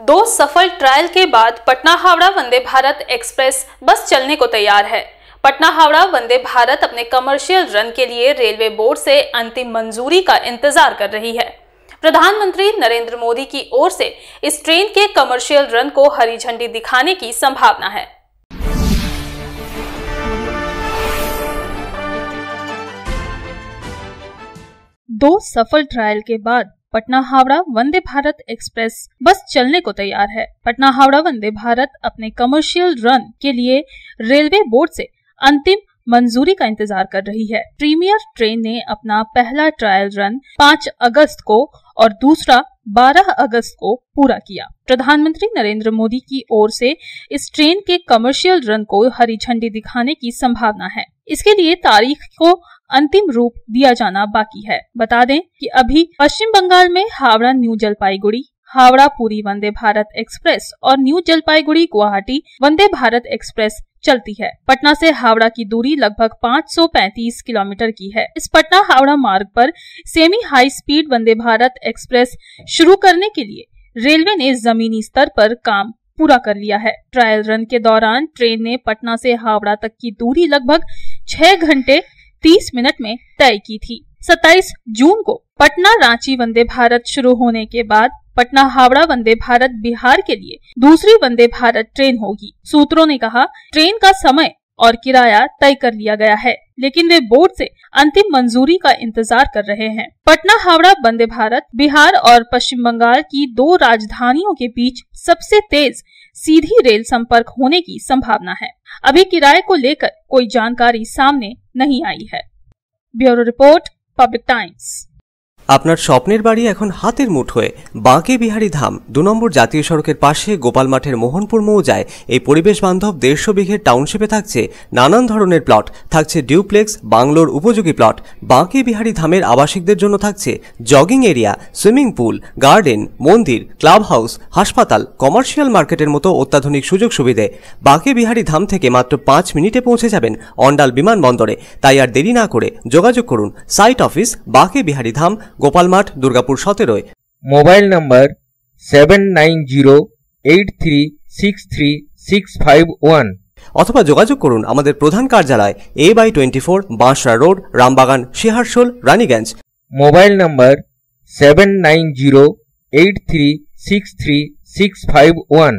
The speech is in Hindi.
दो सफल ट्रायल के बाद पटना हावड़ा वंदे भारत एक्सप्रेस बस चलने को तैयार है पटना हावड़ा वंदे भारत अपने कमर्शियल रन के लिए रेलवे बोर्ड से अंतिम मंजूरी का इंतजार कर रही है प्रधानमंत्री नरेंद्र मोदी की ओर से इस ट्रेन के कमर्शियल रन को हरी झंडी दिखाने की संभावना है दो सफल ट्रायल के बाद पटना हावड़ा वंदे भारत एक्सप्रेस बस चलने को तैयार है पटना हावड़ा वंदे भारत अपने कमर्शियल रन के लिए रेलवे बोर्ड से अंतिम मंजूरी का इंतजार कर रही है प्रीमियर ट्रेन ने अपना पहला ट्रायल रन 5 अगस्त को और दूसरा 12 अगस्त को पूरा किया प्रधानमंत्री नरेंद्र मोदी की ओर से इस ट्रेन के कमर्शियल रन को हरी झंडी दिखाने की संभावना है इसके लिए तारीख को अंतिम रूप दिया जाना बाकी है बता दें कि अभी पश्चिम बंगाल में हावड़ा न्यू जलपाईगुड़ी हावड़ा पूरी वंदे भारत एक्सप्रेस और न्यू जलपाईगुड़ी गुवाहाटी वंदे भारत एक्सप्रेस चलती है पटना से हावड़ा की दूरी लगभग 535 किलोमीटर की है इस पटना हावड़ा मार्ग पर semi high speed Vande Bharat express शुरू करने के लिए रेलवे ने जमीनी स्तर पर काम पूरा कर लिया है ट्रायल रन के दौरान ट्रेन ने पटना से हावड़ा तक की दूरी लगभग छह घंटे 30 मिनट में तय की थी 27 जून को पटना रांची वंदे भारत शुरू होने के बाद पटना हावड़ा वंदे भारत बिहार के लिए दूसरी वंदे भारत ट्रेन होगी सूत्रों ने कहा ट्रेन का समय और किराया तय कर लिया गया है लेकिन वे बोर्ड से अंतिम मंजूरी का इंतजार कर रहे हैं पटना हावड़ा वंदे भारत बिहार और पश्चिम बंगाल की दो राजधानियों के बीच सबसे तेज सीधी रेल संपर्क होने की संभावना है अभी किराए को लेकर कोई जानकारी सामने नहीं आई है ब्यूरो रिपोर्ट पब्लिक टाइम्स আপনার স্বপ্নের বাড়ি এখন হাতের মুঠোয় বাঁকে বিহারি ধাম দু নম্বর জাতীয় সড়কের পাশে গোপাল মাঠের মোহনপুর মৌজায় এই পরিবেশ বান্ধব দেড়শো বিঘের টাউনশিপে থাকছে নানান ধরনের প্লট থাকছে ডিউপ্লেক্স বাংলোর উপযোগী প্লট বাঁকে বিহারি ধামের আবাসিকদের জন্য থাকছে jogging area swimming pool garden মন্দির ক্লাব হাউস হাসপাতাল কমার্শিয়াল মার্কেটের মতো অত্যাধুনিক সুযোগ সুবিধে বাঁকে বিহারি ধাম থেকে মাত্র পাঁচ মিনিটে পৌঁছে যাবেন অন্ডাল বিমানবন্দরে তাই আর দেরি না করে যোগাযোগ করুন সাইট অফিস বাঁকে বিহারি ধাম গোপাল মাঠ দুর্গাপুর সতেরোয় mobile number seven nine zero eight three six three six five one অথবা যোগাযোগ করুন আমাদের প্রধান কার্যালয় A by twenty four Banshra road Rambagan Searsole Raniganj mobile number seven nine zero eight three six three six five one